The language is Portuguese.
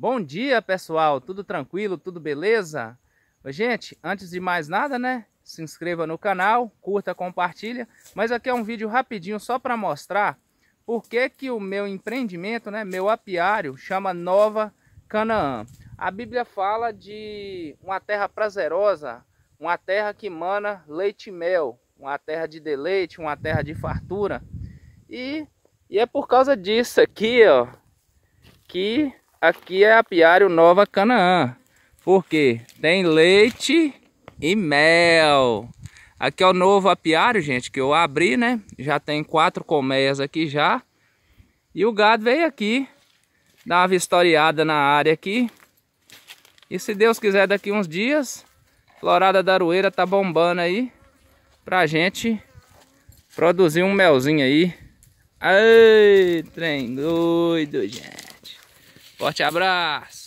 Bom dia, pessoal. Tudo tranquilo? Tudo beleza? Gente, antes de mais nada, né? Se inscreva no canal, curta, compartilha. Mas aqui é um vídeo rapidinho só para mostrar por que, que o meu empreendimento, né? Meu apiário chama Nova Canaã. A Bíblia fala de uma terra prazerosa, uma terra que mana leite e mel, uma terra de deleite, uma terra de fartura. E, e é por causa disso aqui, ó, que aqui é apiário Nova Canaã. Porque tem leite e mel. Aqui é o novo apiário, gente, que eu abri, né? Já tem quatro colmeias aqui já. E o gado veio aqui, dar uma vistoriada na área aqui. E se Deus quiser, daqui uns dias, Florada da Arueira tá bombando aí. Pra gente produzir um melzinho aí. Ai, trem doido, gente. Forte abraço!